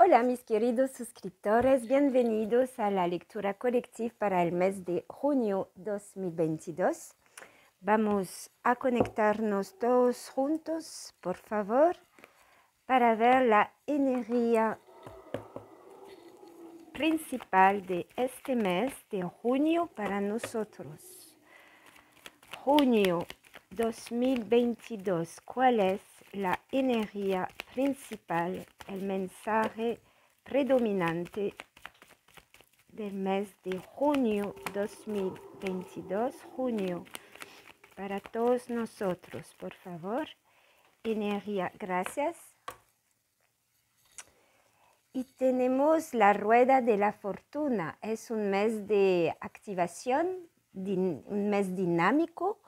Hola mis queridos suscriptores, bienvenidos a la lectura colectiva para el mes de junio 2022. Vamos a conectarnos todos juntos, por favor, para ver la energía principal de este mes de junio para nosotros. Junio 2022, ¿cuál es la energía principal el mensaje predominante del mes de junio 2022, junio, para todos nosotros, por favor. Energía, gracias. Y tenemos la rueda de la fortuna. Es un mes de activación, un mes dinámico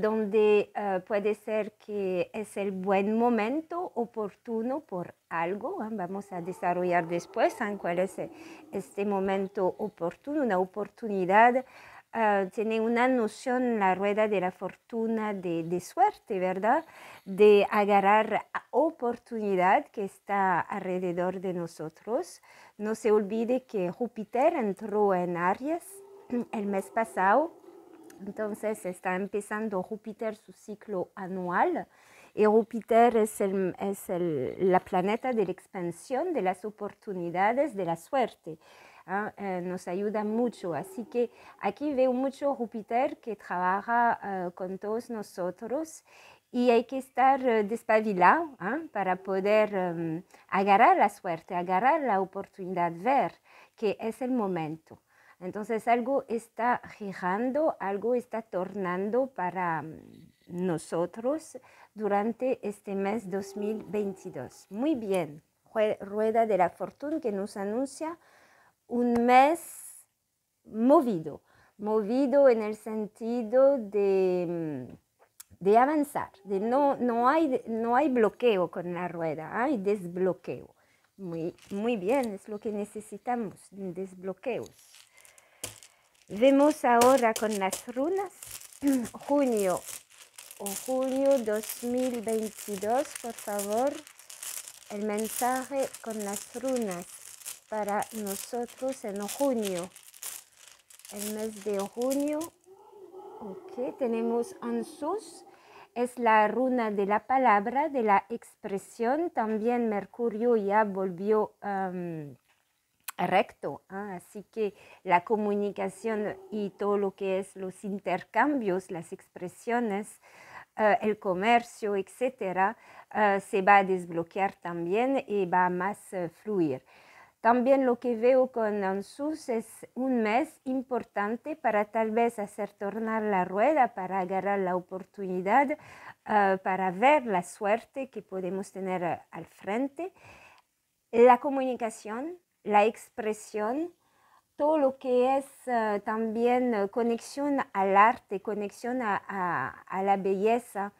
donde eh, puede ser que es el buen momento oportuno por algo. Ah, vamos a desarrollar después en cuál es eh, este momento oportuno, una oportunidad. Ah, tiene una noción la rueda de la fortuna de, de, suerte, ¿verdad? De agarrar oportunidad que está alrededor de nosotros. No se olvide que Júpiter entró en Aries el mes pasado entonces está empezando Júpiter su ciclo anual y Júpiter es, el, la planeta de la expansión, de las oportunidades, de la suerte. ¿ah? Eh, nos ayuda mucho. Así que aquí veo mucho Júpiter que trabaja eh, con todos nosotros y hay que estar eh, despabilado ¿ah? para poder em, agarrar la suerte, agarrar la oportunidad, ver que es el momento. Entonces algo está girando, algo está tornando para mm, nosotros durante este mes 2022. Muy bien, Rueda de la Fortuna que nos anuncia un mes movido, movido en el sentido de, mm, avanzar, de no, hay, no hay bloqueo con la rueda, hay desbloqueo. Muy, muy bien, es lo que necesitamos, desbloqueos. Vemos ahora con las runas junio o junio 2022, por favor, el mensaje con las runas para nosotros en junio. El mes de junio, ok, tenemos Ansus, es la runa de la palabra, de la expresión, también Mercurio ya volvió recto. Ah, así que la comunicación y todo lo que es los intercambios, las expresiones, eh, el comercio, etcétera, eh, se va a desbloquear también y va a más eh, fluir. También lo que veo con ANSUS es un mes importante para tal vez hacer tornar la rueda, para agarrar la oportunidad, para ver la suerte que podemos tener al frente. La comunicación, la expresión, todo lo que es eh, también eh, conexión al arte, conexión a, la belleza,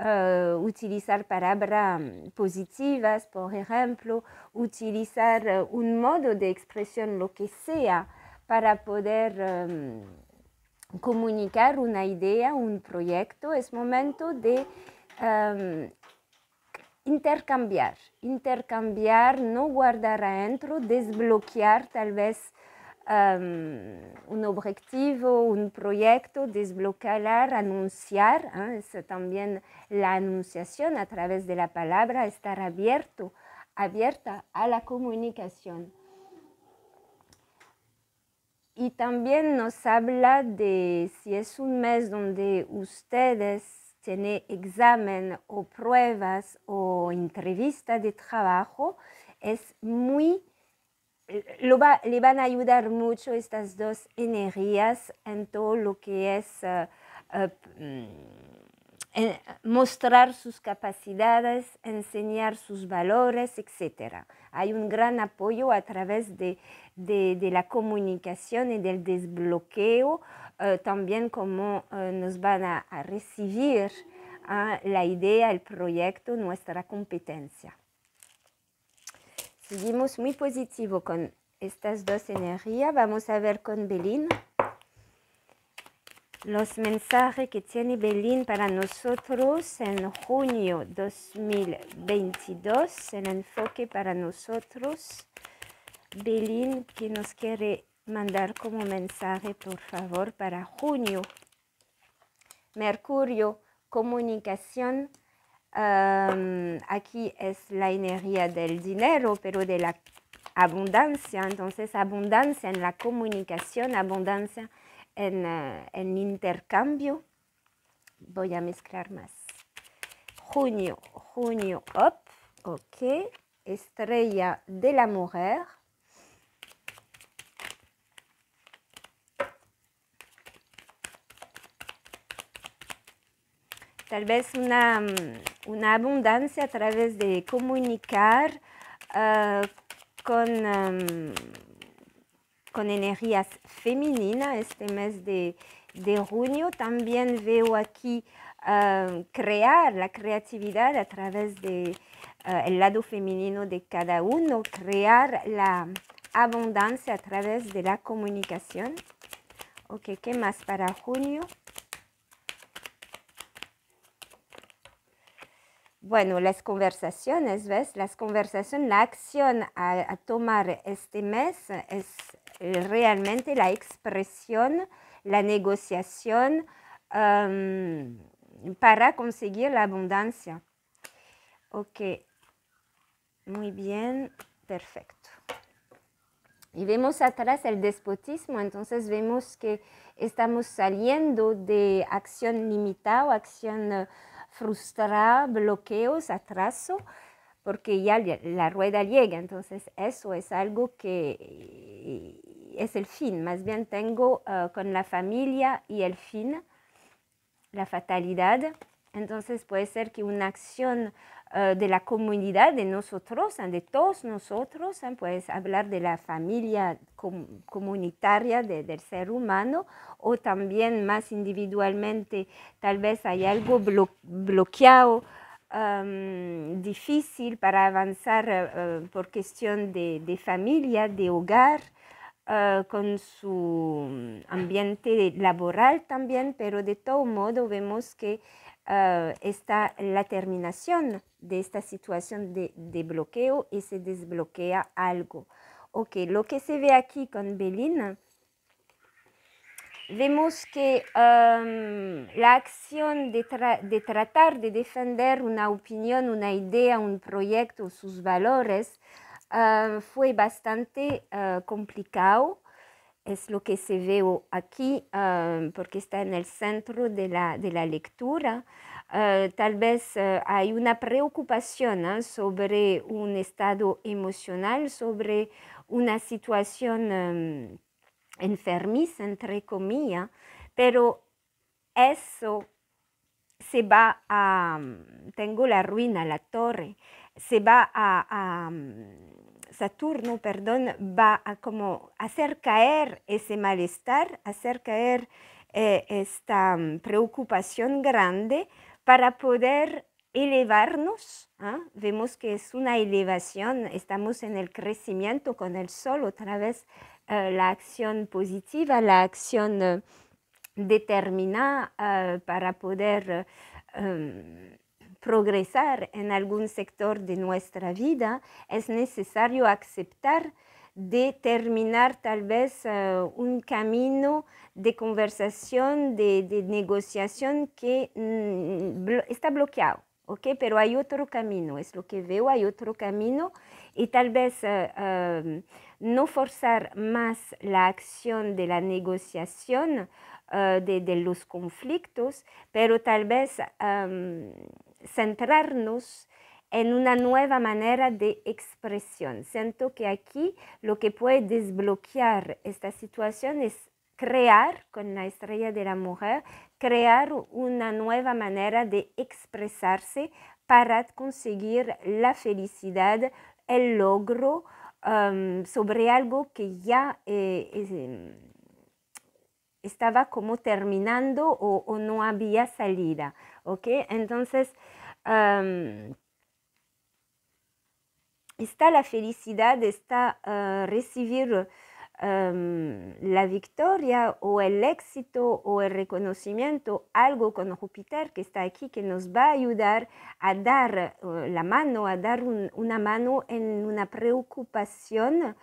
eh, utilizar palabras mm, positivas, por ejemplo, utilizar un modo de expresión, lo que sea, para poder em, comunicar una idea, un proyecto, es momento de em, intercambiar, intercambiar, no guardar adentro, desbloquear tal vez um, un objetivo, un proyecto, desbloquear, anunciar, ¿ah? es también la anunciación a través de la palabra, estar abierto, abierta a la comunicación. Y también nos habla de si es un mes donde ustedes tener examen o pruebas o entrevista de trabajo, es muy, le van a ayudar mucho estas dos energías en todo lo que es eh, eh, mm, mostrar sus capacidades, enseñar sus valores, etc. Hay un gran apoyo a través de la comunicación y del desbloqueo eh, también cómo eh, nos van a, recibir ah, la idea, el proyecto, nuestra competencia. Seguimos muy positivo con estas dos energías. Vamos a ver con Belín los mensajes que tiene Belín para nosotros en junio 2022, el enfoque para nosotros. Belín que nos quiere mandar como mensaje, por favor, para junio. Mercurio, comunicación. aquí es la energía del dinero, pero de la abundancia. Entonces, abundancia en la comunicación, abundancia en eh, intercambio. Voy a mezclar más. Junio, junio, up, ok. Estrella de la mujer tal vez mm, una, abundancia a través de comunicar ah, con, con energías femeninas este mes de, junio. También veo aquí ah, crear la creatividad a través del de, ah, lado femenino de cada uno, crear la abundancia a través de la comunicación. Ok, ¿qué más para junio? bueno, las conversaciones, ¿ves? Las conversaciones, la acción a, tomar este mes es eh, realmente la expresión, la negociación para conseguir la abundancia. Ok, muy bien, perfecto. Y vemos atrás el despotismo, entonces vemos que estamos saliendo de acción limitada o acción frustrar bloqueos, atraso, porque ya la rueda llega. Entonces eso es algo que eh, es el fin. Más bien tengo eh, con la familia y el fin, la fatalidad. Entonces puede ser que una acción eh, de la comunidad de nosotros, de todos nosotros, pues hablar de la familia comunitaria del ser humano o también más individualmente, tal vez hay algo bloqueado. difícil para avanzar eh, eh, por cuestión de, familia, de hogar, con su ambiente laboral también, pero de todo modo vemos que Ah, está la terminación de esta situación de, bloqueo y se desbloquea algo. Ok, lo que se ve aquí con Belina, vemos que la acción de, tratar de defender una opinión, una idea, un proyecto, sus valores, ah, fue bastante ah, complicado es lo que se ve aquí ah, porque está en el centro de la, lectura. Ah, tal vez ah, hay una preocupación sobre un estado emocional, sobre una situación em, enfermiza, entre comillas, pero eso se va a, mm, tengo la ruina, la torre, se va a mm, Saturno, perdón, va a como hacer caer ese malestar, hacer caer eh, esta mm, preocupación grande para poder elevarnos. ¿ah? Vemos que es una elevación, estamos en el crecimiento con el sol, otra vez eh, la acción positiva, la acción eh, determinada para poder... Em, progresar en algún sector de nuestra vida, es necesario aceptar de terminar tal vez eh, un camino de conversación, de, negociación que mm, está bloqueado, ¿ok? Pero hay otro camino, es lo que veo, hay otro camino y tal vez eh, em, no forzar más la acción de la negociación Ah, de, los conflictos, pero tal vez centrarnos en una nueva manera de expresión. Siento que aquí lo que puede desbloquear esta situación es crear, con la estrella de la mujer, crear una nueva manera de expresarse para conseguir la felicidad, el logro sobre algo que ya eh, es em, estaba como terminando o, no había salida, ¿ok? Entonces, está la felicidad, está ah, recibir la victoria o el éxito o el reconocimiento, algo con Júpiter que está aquí, que nos va a ayudar a dar uh, la mano, a dar una mano en una preocupación.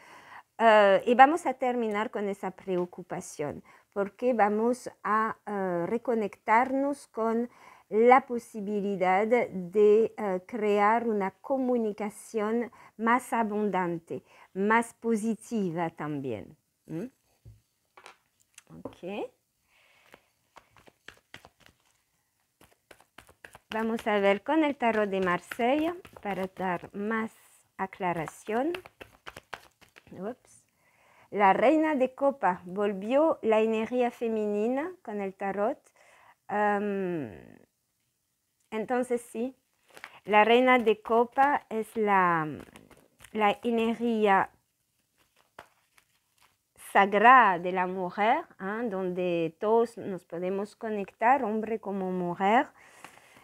Ah, y vamos a terminar con esa preocupación porque vamos a eh, reconectarnos con la posibilidad de eh, crear una comunicación más abundante, más positiva también. Vamos a ver con el tarot de Marsella para dar más aclaración. La reina de copa volvió la energía femenina con el tarot. entonces sí, la reina de copa es la, la energía sagrada de la mujer, ¿ah? donde todos nos podemos conectar, hombre como mujer,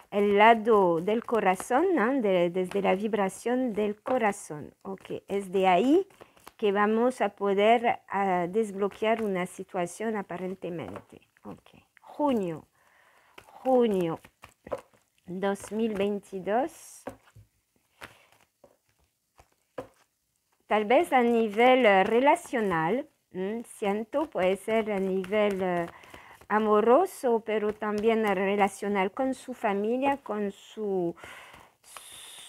el lado del corazón, desde la vibración del corazón. Okay. Es de ahí que vamos a poder desbloquear una situación aparentemente. Okay. Junio, junio 2022. Tal vez a nivel eh, relacional, siento, puede ser a nivel eh, amoroso, pero también eh, relacional con su familia, con su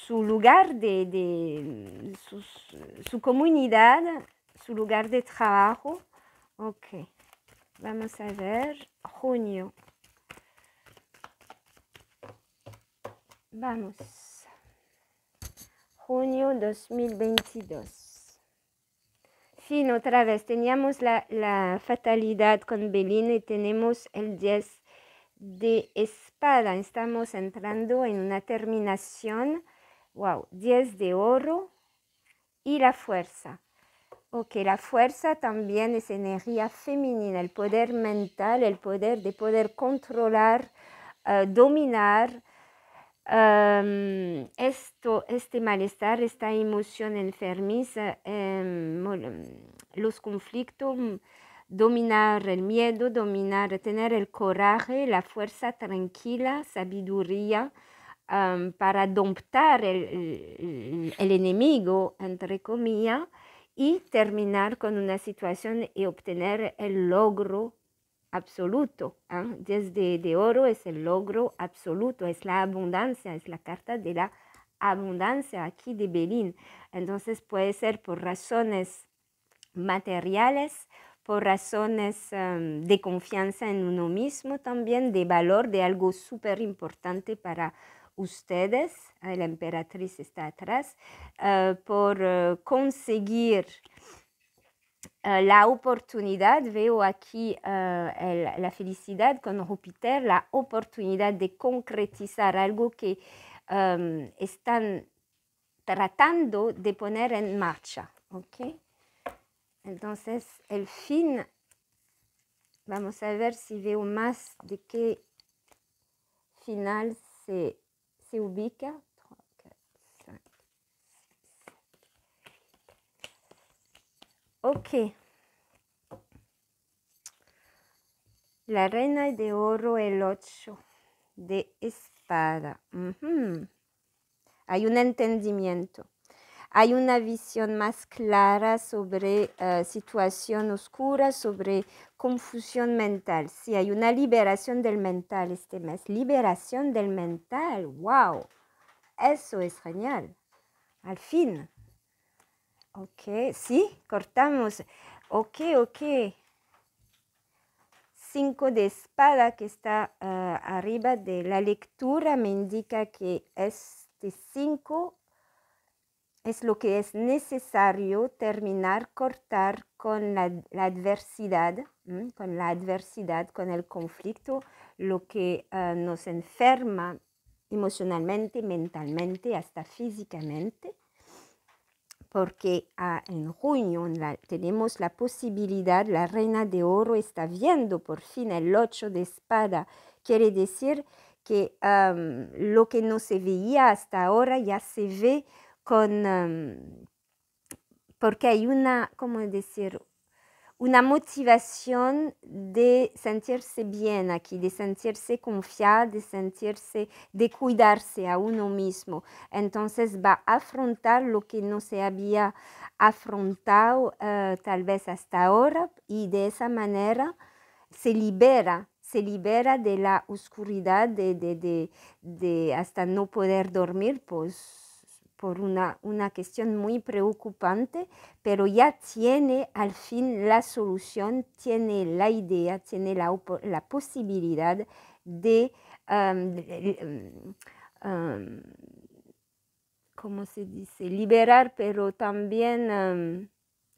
su lugar de, de su, comunidad, su lugar de trabajo. Ok, vamos a ver, junio. Vamos, junio 2022. Fin otra vez, teníamos la, la fatalidad con belén y tenemos el 10 de espada. Estamos entrando en una terminación Wow, 10 de oro y la fuerza. Ok, la fuerza también es energía femenina, el poder mental, el poder de poder controlar, eh, dominar. Em, esto, este malestar, esta emoción enfermiza, em, em, los conflictos, mm, dominar el miedo, dominar, tener el coraje, la fuerza tranquila, sabiduría, para domptar el, enemigo, entre comillas, y terminar con una situación y obtener el logro absoluto. ¿ah? Desde de oro es el logro absoluto, es la abundancia, es la carta de la abundancia aquí de Belín. Entonces puede ser por razones materiales, por razones de confianza en uno mismo también, de valor, de algo súper importante para ustedes, la emperatriz está atrás, eh, por eh, conseguir eh, la oportunidad, veo aquí la felicidad con Júpiter, la oportunidad de concretizar algo que em, están tratando de poner en marcha. Ok, Entonces, el fin, vamos a ver si veo más de qué final se se ubica Ok. La reina de oro, el ocho de espada. Hay un entendimiento hay una visión más clara sobre eh, situación oscura, sobre confusión mental. Sí, hay una liberación del mental este mes. Liberación del mental, wow. Eso es genial. Al fin. Ok, sí, cortamos. Ok, ok. Cinco de espada que está eh, arriba de la lectura me indica que este cinco es lo que es necesario terminar, cortar con la, adversidad, con la adversidad, con el conflicto, lo que ah, nos enferma emocionalmente, mentalmente, hasta físicamente, porque ah, en junio tenemos la posibilidad, la reina de oro está viendo por fin el ocho de espada, quiere decir que lo que no se veía hasta ahora ya se ve con, em, porque hay una, como decir? Una motivación de sentirse bien aquí, de sentirse confiada, de sentirse, de cuidarse a uno mismo. Entonces va a afrontar lo que no se había afrontado eh, tal vez hasta ahora y de esa manera se libera se libera de la oscuridad de, de hasta no poder dormir, pues por una, cuestión muy preocupante, pero ya tiene al fin la solución, tiene la idea, tiene la, posibilidad de, em, ¿cómo se dice? Liberar, pero también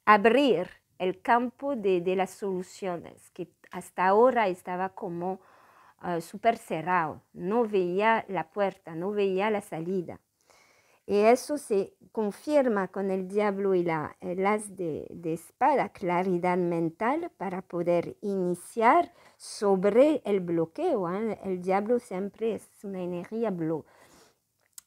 abrir el campo de, las soluciones, que hasta ahora estaba como ah, súper cerrado, no veía la puerta, no veía la salida. Y eso se confirma con el diablo y la, el as de, espada, claridad mental para poder iniciar sobre el bloqueo. ¿ah? El diablo siempre es una energía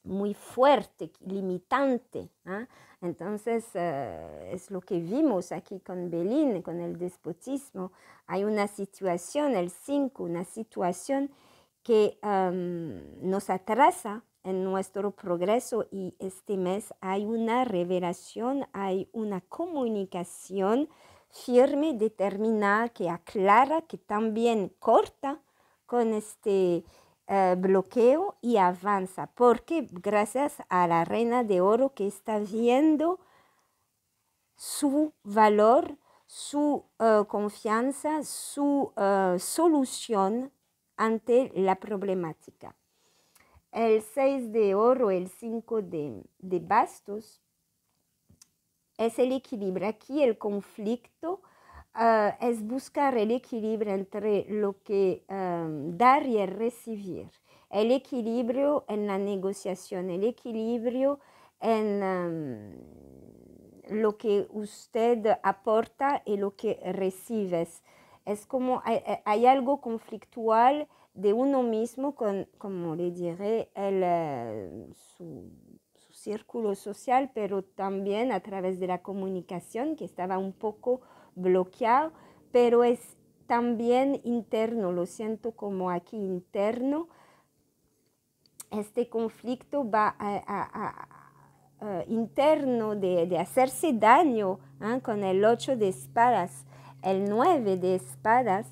muy fuerte, limitante. ¿ah? Entonces, eh, es lo que vimos aquí con Belín, con el despotismo. Hay una situación, el 5, una situación que em, nos atrasa en nuestro progreso y este mes hay una revelación, hay una comunicación firme, determinada, que aclara, que también corta con este eh, bloqueo y avanza, porque gracias a la reina de oro que está viendo su valor, su eh, confianza, su eh, solución ante la problemática el 6 de oro, el 5 de, bastos, es el equilibrio. Aquí el conflicto ah, es buscar el equilibrio entre lo que ah, dar y recibir, el equilibrio en la negociación, el equilibrio en ah, lo que usted aporta y lo que recibes. Es como hay algo conflictual de uno mismo, con, como le diré, el, eh, su, círculo social, pero también a través de la comunicación, que estaba un poco bloqueado, pero es también interno, lo siento como aquí interno. Este conflicto va a, eh, interno de, hacerse daño ¿ah? con el ocho de espadas, el nueve de espadas,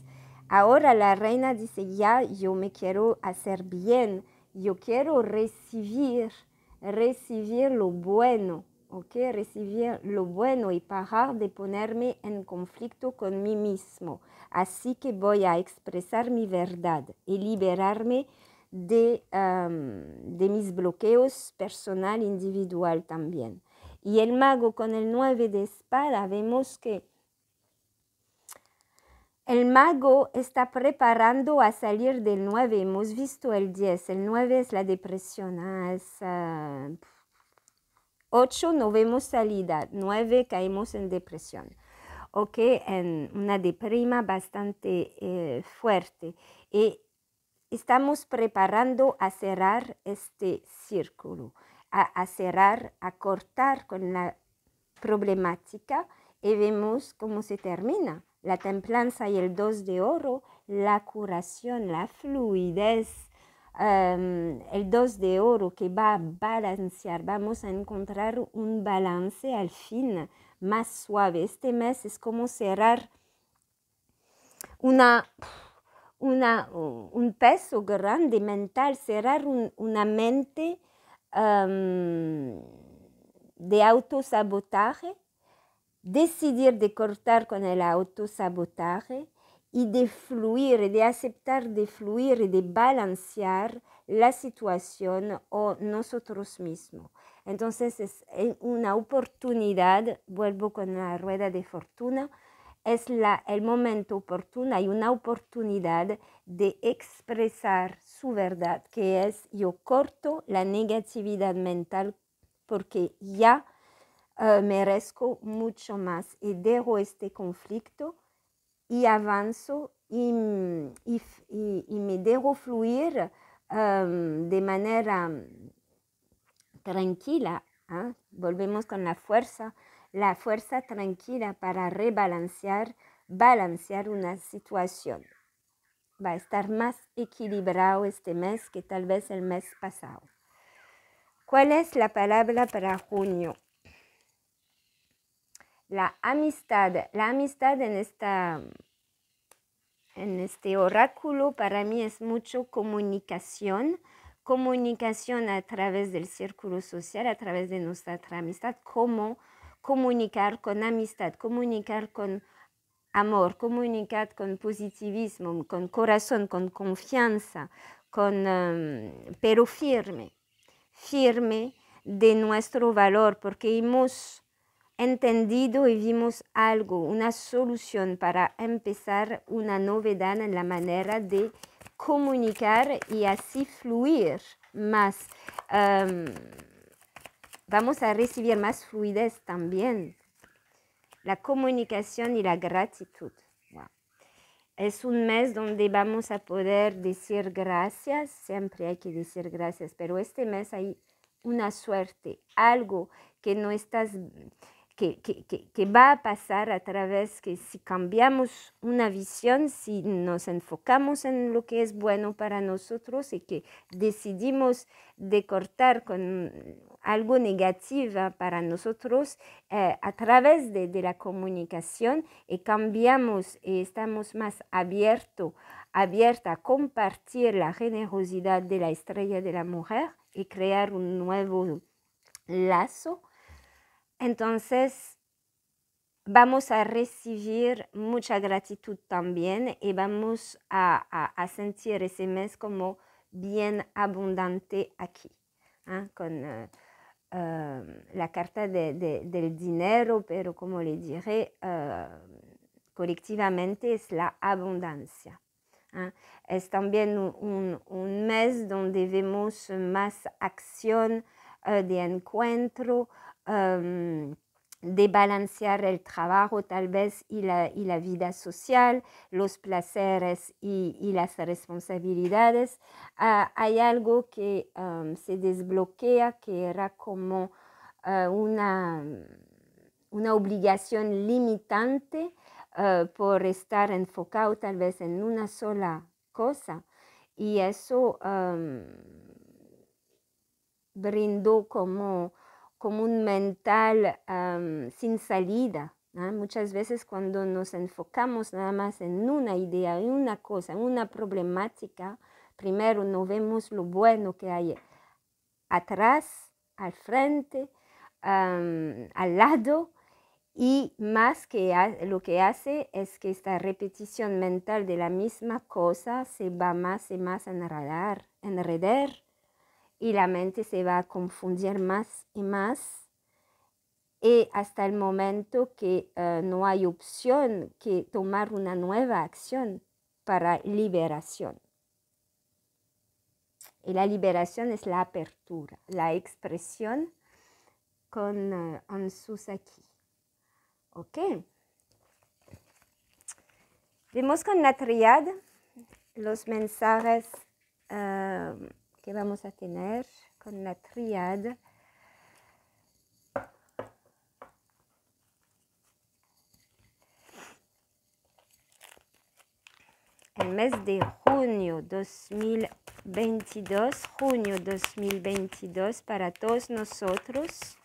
Ahora la reina dice, ya yo me quiero hacer bien, yo quiero recibir, recibir lo bueno, ¿ok? Recibir lo bueno y parar de ponerme en conflicto con mí mismo. Así que voy a expresar mi verdad y liberarme de, de mis bloqueos personal, individual también. Y el mago con el 9 de espada, vemos que el mago está preparando a salir del 9. Hemos visto el 10. El 9 es la depresión. 8 ah, ah, no vemos salida. 9 caemos en depresión. Ok, en una deprima bastante eh, fuerte. Y estamos preparando a cerrar este círculo, a cerrar, a cortar con la problemática y vemos cómo se termina la templanza y el dos de oro, la curación, la fluidez. Em, el dos de oro que va a balancear, vamos a encontrar un balance al fin más suave. Este mes es como cerrar una, un peso grande mental, cerrar una mente em, de autosabotaje decidir de cortar con el autosabotaje y de fluir, de aceptar, de fluir y de balancear la situación o nosotros mismos. Entonces es eh, una oportunidad, vuelvo con la rueda de fortuna, es el momento oportuno, hay una oportunidad de expresar su verdad, que es yo corto la negatividad mental porque ya eh, merezco mucho más y dejo este conflicto y avanzo y, mm, me dejo fluir em, de manera mm, tranquila. ¿ah? Volvemos con la fuerza, la fuerza tranquila para rebalancear, balancear una situación. Va a estar más equilibrado este mes que tal vez el mes pasado. ¿Cuál es la palabra para junio? la amistad. La amistad en, esta, en este oráculo para mí es mucho comunicación, comunicación a través del círculo social, a través de nuestra amistad, cómo comunicar con amistad, comunicar con amor, comunicar con positivismo, con corazón, con confianza, con, em, pero firme, firme de nuestro valor, porque hemos entendido y vimos algo, una solución para empezar una novedad en la manera de comunicar y así fluir más. Em, vamos a recibir más fluidez también. La comunicación y la gratitud. Es un mes donde vamos a poder decir gracias, siempre hay que decir gracias, pero este mes hay una suerte, algo que no estás que, va a pasar a través que si cambiamos una visión, si nos enfocamos en lo que es bueno para nosotros y que decidimos de cortar con algo negativo para nosotros eh, a través de, la comunicación y cambiamos y estamos más abiertos abierta a compartir la generosidad de la estrella de la mujer y crear un nuevo lazo entonces, vamos a recibir mucha gratitud también y vamos a, sentir ese mes como bien abundante aquí, ¿ah? con eh, eh, la carta del dinero, pero como le diré, eh, colectivamente es la abundancia. ¿ah? Es también un, un, mes donde vemos más acción de encuentro, Em, de balancear el trabajo tal vez y la, y la vida social, los placeres y, las responsabilidades, ah, hay algo que em, se desbloquea, que era como eh, una, una, obligación limitante eh, por estar enfocado tal vez en una sola cosa. Y eso em, brindó como como un mental sin salida. Muchas veces cuando nos enfocamos nada más en una idea, en una cosa, en una problemática, primero no vemos lo bueno que hay atrás, al frente, al lado, y más que lo que hace es que esta repetición mental de la misma cosa se va más y más a enredar y la mente se va a confundir más y más y eh, hasta el momento que eh, no hay opción que tomar una nueva acción para liberación. Y la liberación es la apertura, la expresión con eh, sus aquí ¿Ok? Vemos con la triada los mensajes que vamos a tener con la triada el mes de junio 2022, junio 2022 para todos nosotros.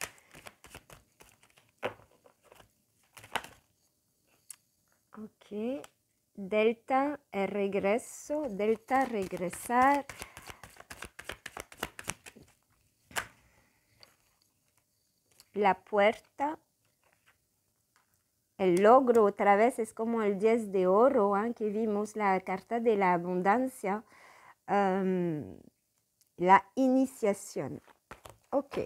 Ok, delta, el regreso, delta, regresar, la puerta. El logro otra vez es como el 10 de oro, ¿ah? que vimos la carta de la abundancia, la iniciación. Ok.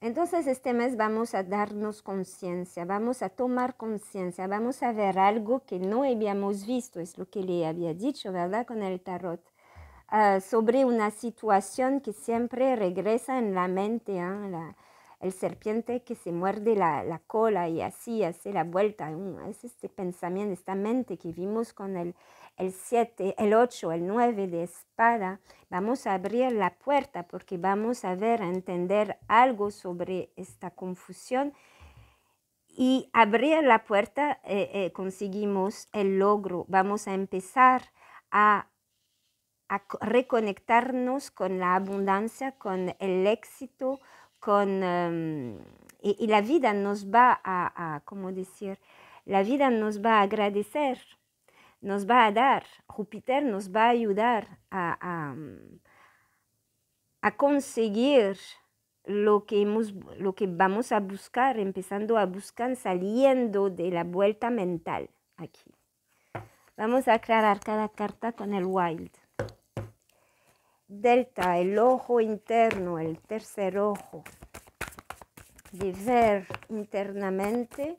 Entonces este mes vamos a darnos conciencia, vamos a tomar conciencia, vamos a ver algo que no habíamos visto, es lo que le había dicho, ¿verdad? Con el tarot. Eh, sobre una situación que siempre regresa en la mente, ¿ah? el serpiente que se muerde la, cola y así hace la vuelta. Es este pensamiento, esta mente que vimos con el, 7, el 8, el 9 de espada. Vamos a abrir la puerta porque vamos a ver, a entender algo sobre esta confusión. Y abrir la puerta eh, eh, conseguimos el logro. Vamos a empezar a a reconectarnos con la abundancia, con el éxito, con... Em, y, la vida nos va a, a, ¿cómo decir? La vida nos va a agradecer, nos va a dar, Júpiter nos va a ayudar a, a, em, a conseguir lo que, hemos, lo que vamos a buscar, empezando a buscar, saliendo de la vuelta mental aquí. Vamos a aclarar cada carta con el wild delta, el ojo interno, el tercer ojo, de ver internamente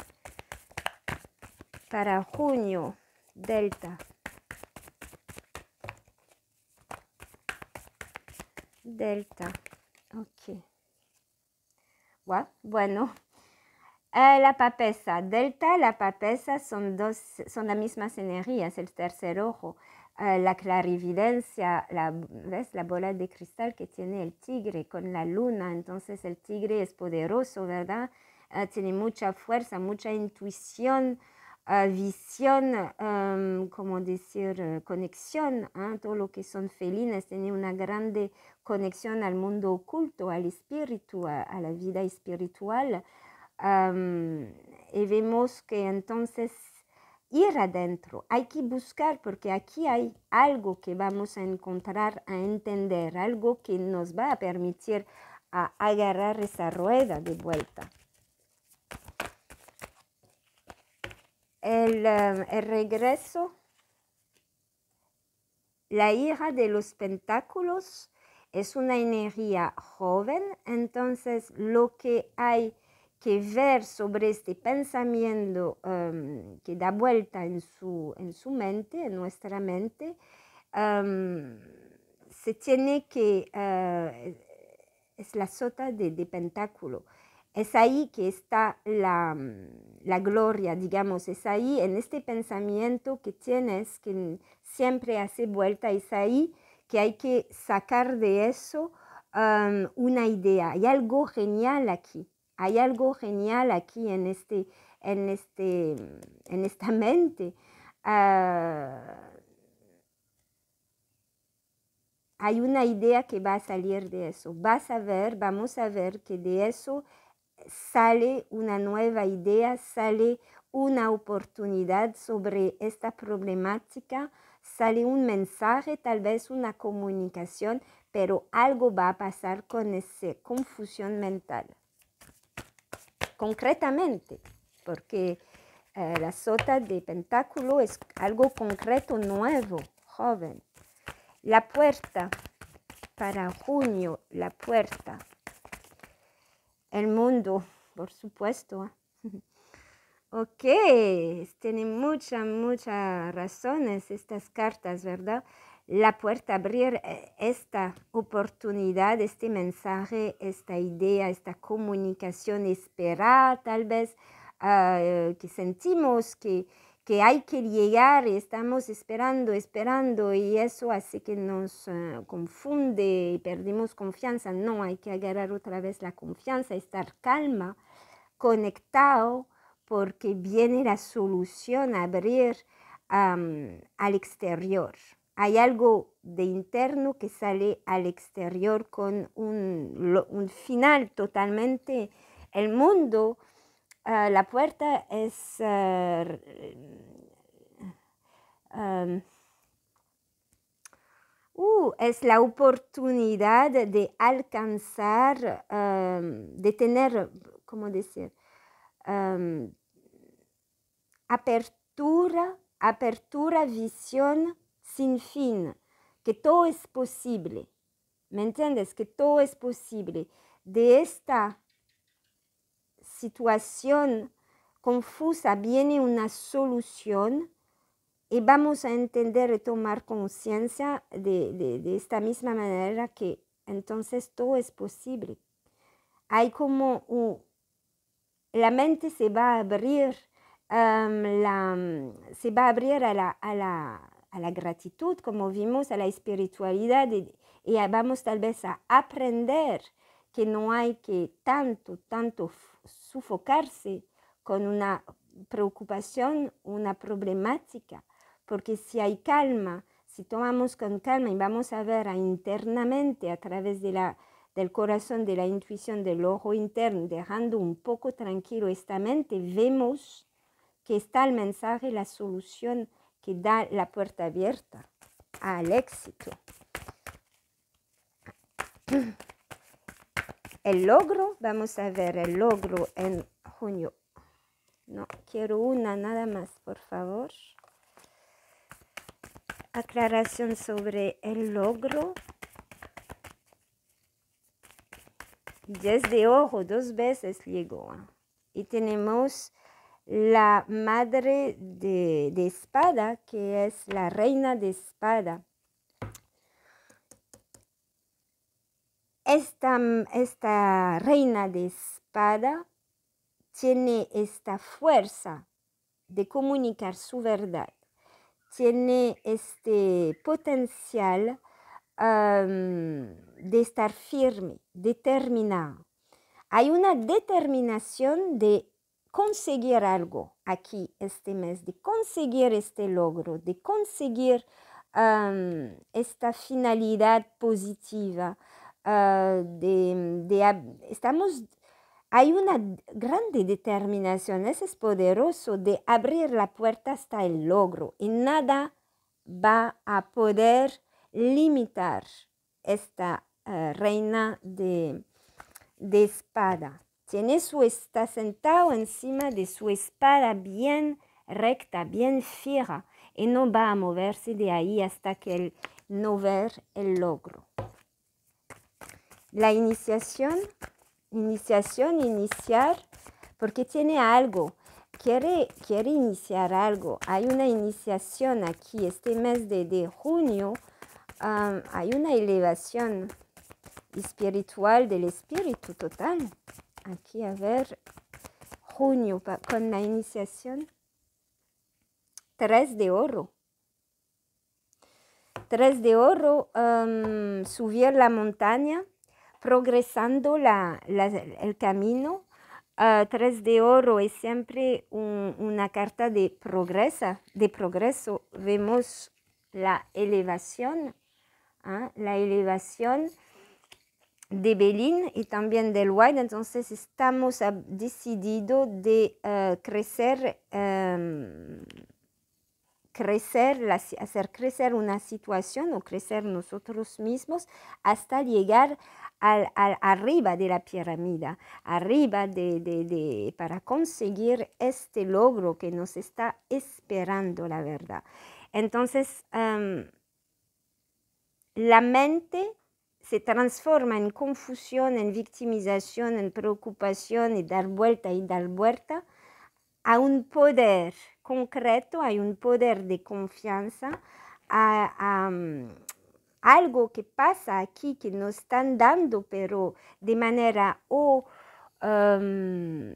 para junio, delta. Delta, ok. Bueno, eh, la papesa, delta, la papesa son dos, son las mismas energías, el tercer ojo eh, la clarividencia, la, ¿ves? La bola de cristal que tiene el tigre con la luna, entonces el tigre es poderoso, ¿verdad? Eh, tiene mucha fuerza, mucha intuición, eh, visión, em, como decir, conexión, ¿ah? todo lo que son felines, tiene una grande conexión al mundo oculto, al espíritu, a, la vida espiritual. Em, y vemos que entonces ir adentro, hay que buscar porque aquí hay algo que vamos a encontrar, a entender, algo que nos va a permitir a agarrar esa rueda de vuelta. El, um, el, regreso, la ira de los pentáculos es una energía joven, entonces lo que hay que ver sobre este pensamiento em, que da vuelta en su, en su mente, en nuestra mente, em, se tiene que, eh, es la sota de, de, pentáculo. Es ahí que está la, la, gloria, digamos, es ahí en este pensamiento que tienes, que siempre hace vuelta, es ahí que hay que sacar de eso em, una idea. Hay algo genial aquí. Hay algo genial aquí en, este, en, este, mm, en esta mente. Ah, hay una idea que va a salir de eso. Vas a ver, vamos a ver que de eso sale una nueva idea, sale una oportunidad sobre esta problemática, sale un mensaje, tal vez una comunicación, pero algo va a pasar con esa confusión mental concretamente, porque eh, la sota de pentáculo es algo concreto, nuevo, joven. La puerta, para junio, la puerta. El mundo, por supuesto. ok, tienen muchas, muchas razones estas cartas, ¿verdad? la puerta, abrir eh, esta oportunidad, este mensaje, esta idea, esta comunicación esperada tal vez, ah, eh, que sentimos que, hay que llegar y estamos esperando, esperando y eso hace que nos eh, confunde y perdemos confianza. No, hay que agarrar otra vez la confianza, estar calma, conectado, porque viene la solución, abrir al exterior hay algo de interno que sale al exterior con un, final totalmente. El mundo, ah, la puerta es... Ah, uh, es la oportunidad de alcanzar, de tener, ¿cómo decir? apertura, apertura, visión sin fin, que todo es posible. ¿Me entiendes? Que todo es posible. De esta situación confusa viene una solución y vamos a entender y tomar conciencia de, esta misma manera que entonces todo es posible. Hay como la mente se va a abrir, se va a abrir a la a la gratitud, como vimos, a la espiritualidad y, vamos tal vez a aprender que no hay que tanto, tanto sufocarse con una preocupación, una problemática, porque si hay calma, si tomamos con calma y vamos a ver internamente a través de la, del corazón, de la intuición, del ojo interno, dejando un poco tranquilo esta mente, vemos que está el mensaje, la solución que da la puerta abierta al éxito. El logro, vamos a ver el logro en junio. No, quiero una nada más, por favor. Aclaración sobre el logro. Desde ojo, dos veces llegó. Y tenemos la madre de, espada, que es la reina de espada. Esta, esta, reina de espada tiene esta fuerza de comunicar su verdad, tiene este potencial de estar firme, determinada. Hay una determinación de conseguir algo aquí este mes, de conseguir este logro, de conseguir esta finalidad positiva. Ah, de, estamos, hay una grande determinación, eso es poderoso, de abrir la puerta hasta el logro y nada va a poder limitar esta ah, reina de, de espada. Tiene su, está sentado encima de su espada bien recta, bien fija, y no va a moverse de ahí hasta que él no ver el logro. La iniciación, iniciación, iniciar, porque tiene algo, quiere, iniciar algo. Hay una iniciación aquí, este mes de, junio, hay una elevación espiritual del espíritu total aquí, a ver, junio con la iniciación, tres de oro. Tres de oro, em, subir la montaña, progresando la, el camino. Ah, tres de oro es siempre una carta de progresa, de progreso. Vemos la elevación, ah, la elevación de Belín y también del White. Entonces estamos decididos de eh, crecer, em, crecer hacer crecer una situación o crecer nosotros mismos hasta llegar al, arriba de la pirámide, arriba de, para conseguir este logro que nos está esperando, la verdad. Entonces, em, la mente se transforma en confusión, en victimización, en preocupación y dar vuelta y dar vuelta a un poder concreto, hay un poder de confianza, a, mm, algo que pasa aquí que nos están dando, pero de manera o em,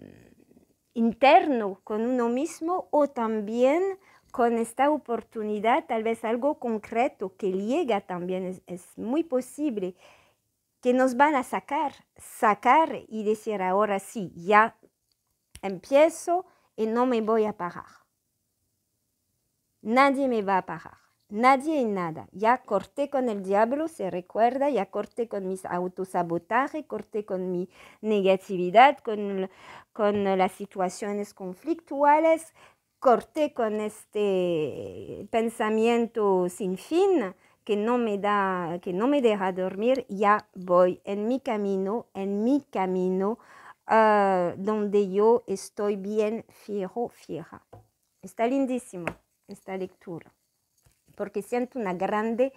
interno con uno mismo o también con esta oportunidad, tal vez algo concreto que llega también, es, muy posible, que nos van a sacar, sacar y decir ahora sí, ya empiezo y no me voy a parar. Nadie me va a parar, nadie y nada. Ya corté con el diablo, se recuerda, ya corté con mis autosabotajes, corté con mi negatividad, con, con las situaciones conflictuales, corté con este pensamiento sin fin que no me da, que no me deja dormir, ya voy en mi camino, en mi camino ah, donde yo estoy bien fijo, fija. Está lindísimo esta lectura, porque siento una grande,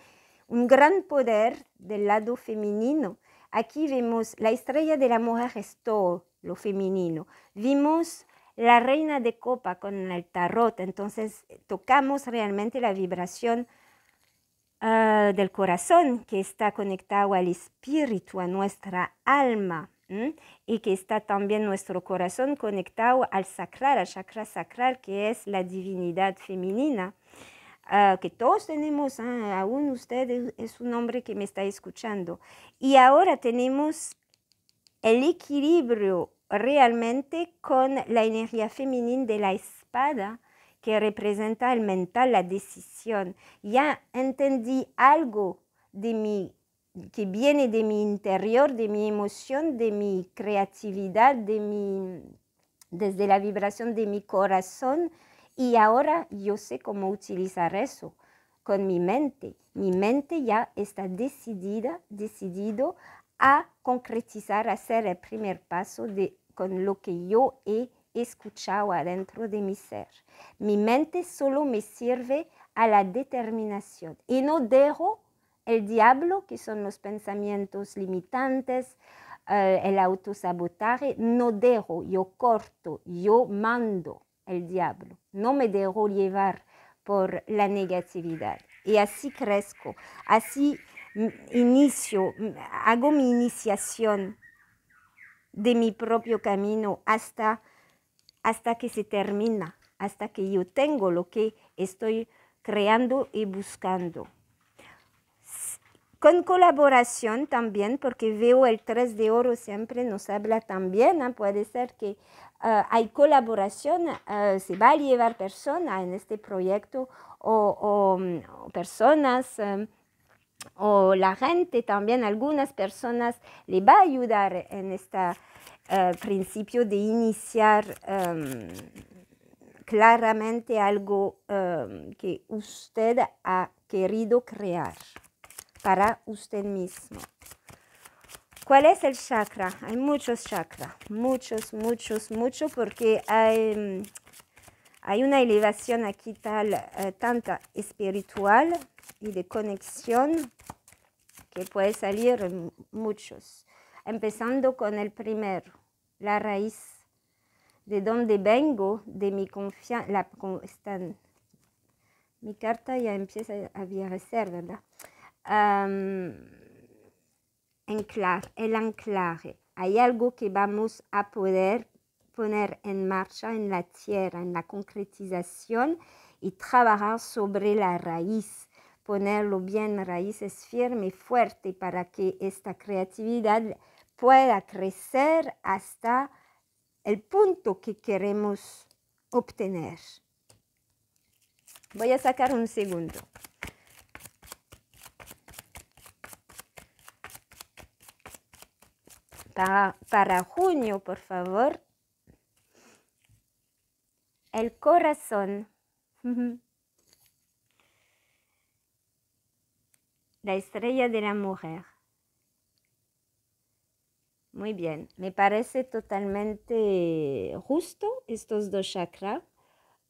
un gran poder del lado femenino. Aquí vemos la estrella de la mujer es todo lo femenino. Vimos la reina de copa con el tarot. Entonces eh, tocamos realmente la vibración ah, del corazón que está conectado al espíritu, a nuestra alma. Y que está también nuestro corazón conectado al sacral, al chakra sacral, que es la divinidad femenina. Ah, que todos tenemos, ah, aún usted es un hombre que me está escuchando. Y ahora tenemos el equilibrio realmente con la energía femenina de la espada que representa el mental, la decisión. Ya entendí algo de mi, que viene de mi interior, de mi emoción, de mi creatividad, de mi, desde la vibración de mi corazón. Y ahora yo sé cómo utilizar eso con mi mente. Mi mente ya está decidida, decidido a concretizar, hacer el primer paso de con lo que yo he escuchado adentro de mi ser. Mi mente solo me sirve a la determinación y no dejo el diablo, que son los pensamientos limitantes, eh, el autosabotaje, no dejo, yo corto, yo mando el diablo, no me dejo llevar por la negatividad. Y así crezco, así inicio, hago mi iniciación de mi propio camino hasta, hasta que se termina, hasta que yo tengo lo que estoy creando y buscando. Con colaboración también, porque veo el 3 de oro siempre nos habla también, ¿ah? puede ser que ah, hay colaboración, ah, se va a llevar personas en este proyecto o, mm, personas. Em, o la gente también, algunas personas, le va a ayudar en este eh, principio de iniciar em, claramente algo em, que usted ha querido crear para usted mismo. ¿Cuál es el chakra? Hay muchos chakras, muchos, muchos, muchos, porque hay, hay una elevación aquí tal, eh, tanta espiritual y de conexión que puede salir muchos, empezando con el primero, la raíz, de donde vengo, de mi confianza, mi carta ya empieza a viajar, ¿verdad? en anclar, el anclaje. Hay algo que vamos a poder poner en marcha en la tierra, en la concretización y trabajar sobre la raíz ponerlo bien raíces firme y fuerte para que esta creatividad pueda crecer hasta el punto que queremos obtener. Voy a sacar un segundo. Para, para, junio, por favor. El corazón. la estrella de la mujer. Muy bien, me parece totalmente justo estos dos chakras.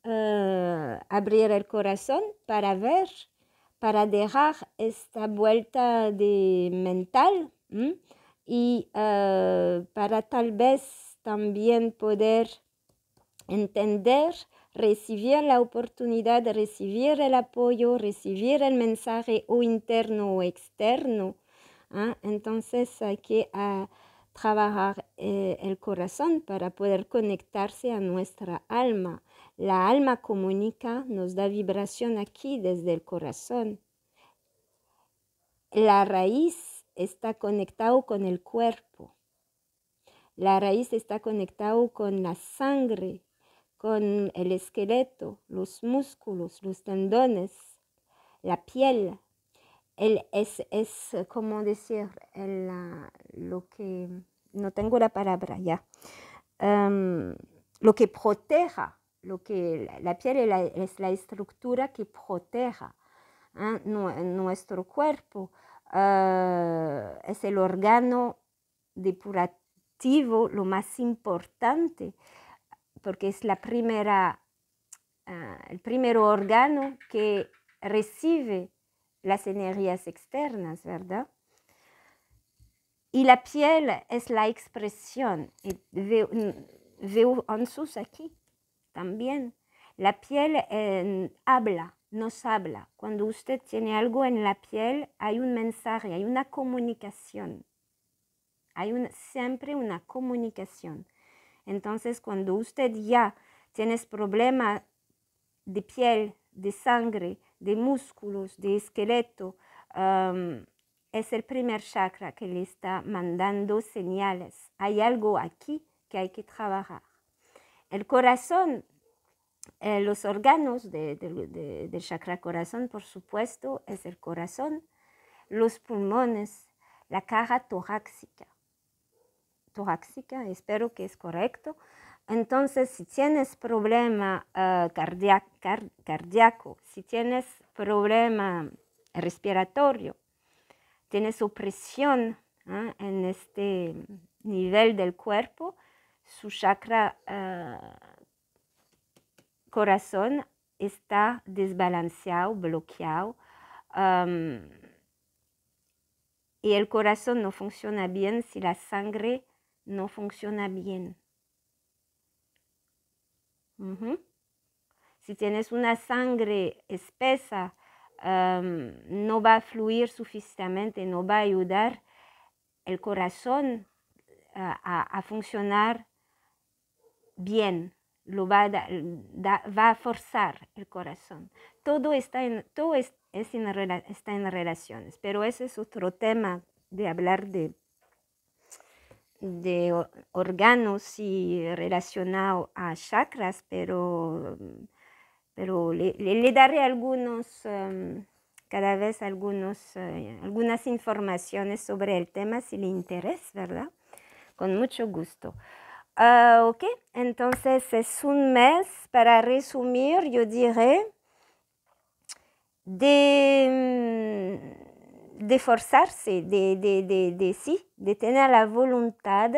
Eh, abrir el corazón para ver, para dejar esta vuelta de mental y eh, para tal vez también poder entender recibir la oportunidad de recibir el apoyo, recibir el mensaje o interno o externo. ¿ah? Entonces hay que ah, trabajar eh, el corazón para poder conectarse a nuestra alma. La alma comunica, nos da vibración aquí desde el corazón. La raíz está conectado con el cuerpo. La raíz está conectado con la sangre, con el esqueleto, los músculos, los tendones, la piel. es, es, eh, como decir, ah, lo que, no tengo la palabra ya, em, lo que proteja, la piel es la, estructura que proteja ah, nuestro cuerpo, ah, es el órgano depurativo lo más importante porque es la primera, ah, el primer órgano que recibe las energías externas, ¿verdad? Y la piel es la expresión. veo, veo ansus aquí también. La piel eh, habla, nos habla. Cuando usted tiene algo en la piel, hay un mensaje, hay una comunicación. Hay siempre una comunicación. Entonces, cuando usted ya tiene problemas de piel, de sangre, de músculos, de esqueleto, es el primer chakra que le está mandando señales. Hay algo aquí que hay que trabajar. El corazón, eh, los órganos del chakra corazón, por supuesto, es el corazón, los pulmones, la caja torácica torácica, espero que es correcto. Entonces, si tienes problema eh, cardíaco, si tienes problema respiratorio, tienes opresión ¿ah? en este nivel del cuerpo, su chakra eh, corazón está desbalanceado, bloqueado, em, y el corazón no funciona bien si la sangre no funciona bien. Si tienes una sangre espesa, no va a fluir suficientemente, no va a ayudar el corazón a, funcionar bien, lo va a, va a forzar el corazón. Todo está en, todo es, está en relaciones, pero ese es otro tema de hablar de de órganos y relacionado a chakras, pero, mm, pero le, daré algunos, em, cada vez algunos, eh, algunas informaciones sobre el tema si le interesa, ¿verdad? Con mucho gusto. Ah, ok, entonces es un mes, para resumir, yo diré, de de forzarse, de, sí, de tener la voluntad,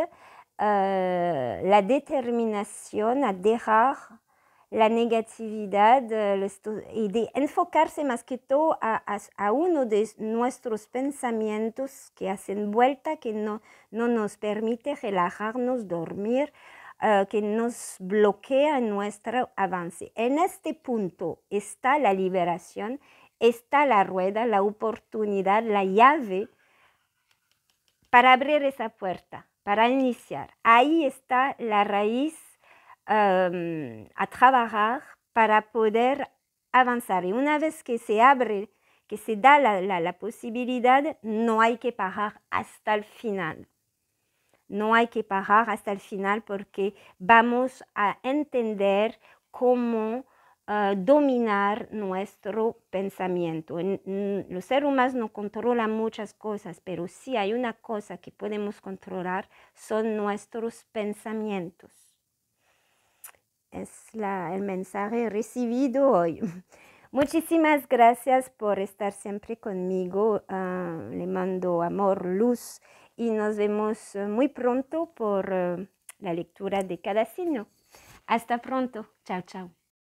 euh, la determinación a dejar la negatividad y de enfocarse más que todo a, uno de nuestros pensamientos que hacen vuelta, que no, nos permite relajarnos, dormir, euh, que nos bloquea nuestro avance. En este punto está la liberación está la rueda, la oportunidad, la llave para abrir esa puerta, para iniciar. Ahí está la raíz em, a trabajar para poder avanzar. Y una vez que se abre, que se da la, la posibilidad, no hay que parar hasta el final no hay que parar hasta el final porque vamos a entender cómo Ah, dominar nuestro pensamiento. Mm, los seres humanos no controlan muchas cosas, pero si hay una cosa que podemos controlar, son nuestros pensamientos. Es el mensaje recibido hoy. Muchísimas gracias por estar siempre conmigo. Ah, le mando amor, luz y nos vemos eh, muy pronto por eh, la lectura de cada signo. Hasta pronto. Chao, chao.